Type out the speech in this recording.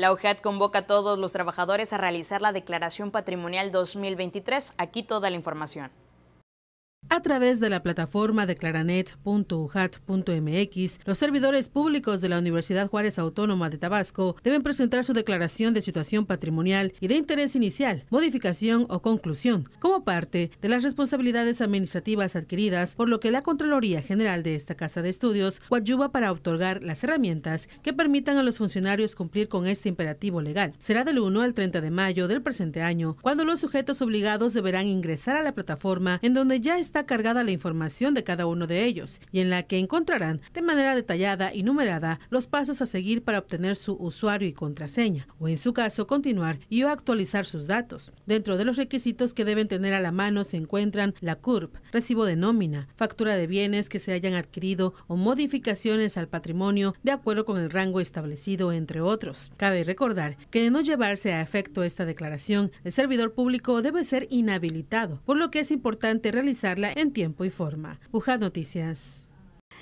La OJAT convoca a todos los trabajadores a realizar la Declaración Patrimonial 2023. Aquí toda la información. A través de la plataforma de claranet.uhat.mx, los servidores públicos de la Universidad Juárez Autónoma de Tabasco deben presentar su declaración de situación patrimonial y de interés inicial, modificación o conclusión, como parte de las responsabilidades administrativas adquiridas por lo que la Contraloría General de esta Casa de Estudios coadyuva para otorgar las herramientas que permitan a los funcionarios cumplir con este imperativo legal. Será del 1 al 30 de mayo del presente año, cuando los sujetos obligados deberán ingresar a la plataforma en donde ya está cargada la información de cada uno de ellos y en la que encontrarán de manera detallada y numerada los pasos a seguir para obtener su usuario y contraseña, o en su caso continuar y actualizar sus datos. Dentro de los requisitos que deben tener a la mano se encuentran la CURP, recibo de nómina, factura de bienes que se hayan adquirido o modificaciones al patrimonio de acuerdo con el rango establecido, entre otros. Cabe recordar que de no llevarse a efecto esta declaración, el servidor público debe ser inhabilitado, por lo que es importante realizarla en tiempo y forma. UJA Noticias.